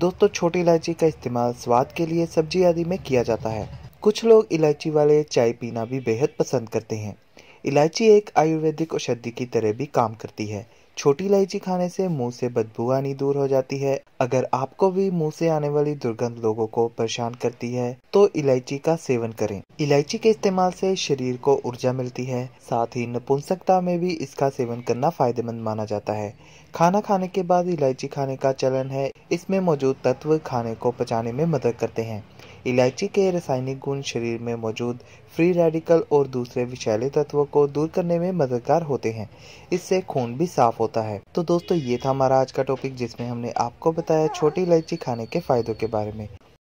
दोस्तों छोटी इलायची का इस्तेमाल स्वाद के लिए सब्जी आदि में किया जाता है कुछ लोग इलायची वाले चाय पीना भी बेहद पसंद करते हैं इलायची एक आयुर्वेदिक औषधि की तरह भी काम करती है छोटी इलायची खाने से मुंह से बदबू आनी दूर हो जाती है अगर आपको भी मुंह से आने वाली दुर्गंध लोगों को परेशान करती है तो इलायची का सेवन करें इलायची के इस्तेमाल से शरीर को ऊर्जा मिलती है साथ ही नपुंसकता में भी इसका सेवन करना फायदेमंद माना जाता है खाना खाने के बाद इलायची खाने का चलन है इसमें मौजूद तत्व खाने को पचाने में मदद करते हैं इलायची के रासायनिक गुण शरीर में मौजूद फ्री रेडिकल और दूसरे विषैले तत्वों को दूर करने में मददगार होते हैं इससे खून भी साफ होता है तो दोस्तों ये था हमारा आज का टॉपिक जिसमें हमने आपको बताया छोटी इलायची खाने के फायदों के बारे में